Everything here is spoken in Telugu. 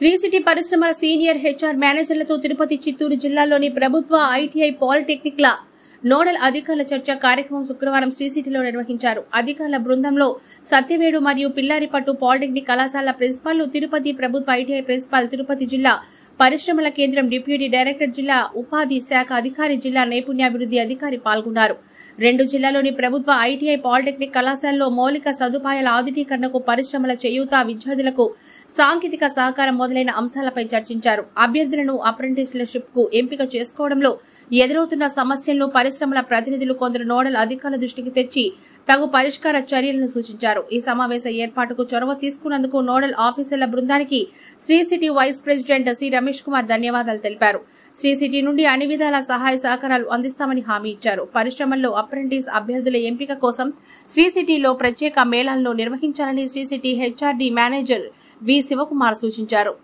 శ్రీ సిటీ పరిశ్రమల సీనియర్ హెచ్ఆర్ మేనేజర్లతో తిరుపతి చిత్తూరు జిల్లాలోని ప్రభుత్వ ఐటీఐ పాలిటెక్నిక్ల నోడల్ అధికారుల చర్చ కార్యక్రమం శుక్రవారం శ్రీ సిటీలో నిర్వహించారు అధికారుల బృందంలో సత్యవేడు మరియు పిల్లారిపట్టు పాలిటెక్నిక్ కళాశాల ప్రిన్సిపాల్ తిరుపతి ప్రభుత్వ ఐటీఐ ప్రిన్సిపాల్ తిరుపతి జిల్లా పరిశ్రమల కేంద్రం డిప్యూటీ డైరెక్టర్ జిల్లా ఉపాధి శాఖ అధికారి జిల్లా నైపుణ్యాభివృద్ధి అధికారి పాల్గొన్నారు రెండు జిల్లాలోని ప్రభుత్వ ఐటీఐ పాలిటెక్నిక్ కళాశాలలో మౌలిక సదుపాయాల ఆధునీకరణకు పరిశ్రమల చేయూత విద్యార్థులకు సాంకేతిక సహకారం మొదలైన అంశాలపై చర్చించారు అభ్యర్థులను అప్రెంటిస్షిప్ కు ఎంపిక చేసుకోవడంలో ఎదురవుతున్న సమస్యలను పరిశ్రమల ప్రతినిధులు కొందరు నోడల్ అధికారుల దృష్టికి తెచ్చి తగు పరిష్కార చర్యలను సూచించారు ఈ సమావేశ ఏర్పాటుకు చొరవ తీసుకున్నందుకు నోడల్ ఆఫీసర్ల బృందానికి Sri city vice president C Ramesh Ramesh Kumar ధన్యవాదాలు తెలిపారు శ్రీ సిటీ నుండి అన్ని విధాల సహాయ సహకారాలు అందిస్తామని హామీ ఇచ్చారు పరిశ్రమల్లో అప్రెంటిస్ అభ్యర్థుల ఎంపిక కోసం శ్రీ సిటీలో ప్రత్యేక మేళాలను నిర్వహించాలని Sri city HRD manager V Shivakumar సూచించారు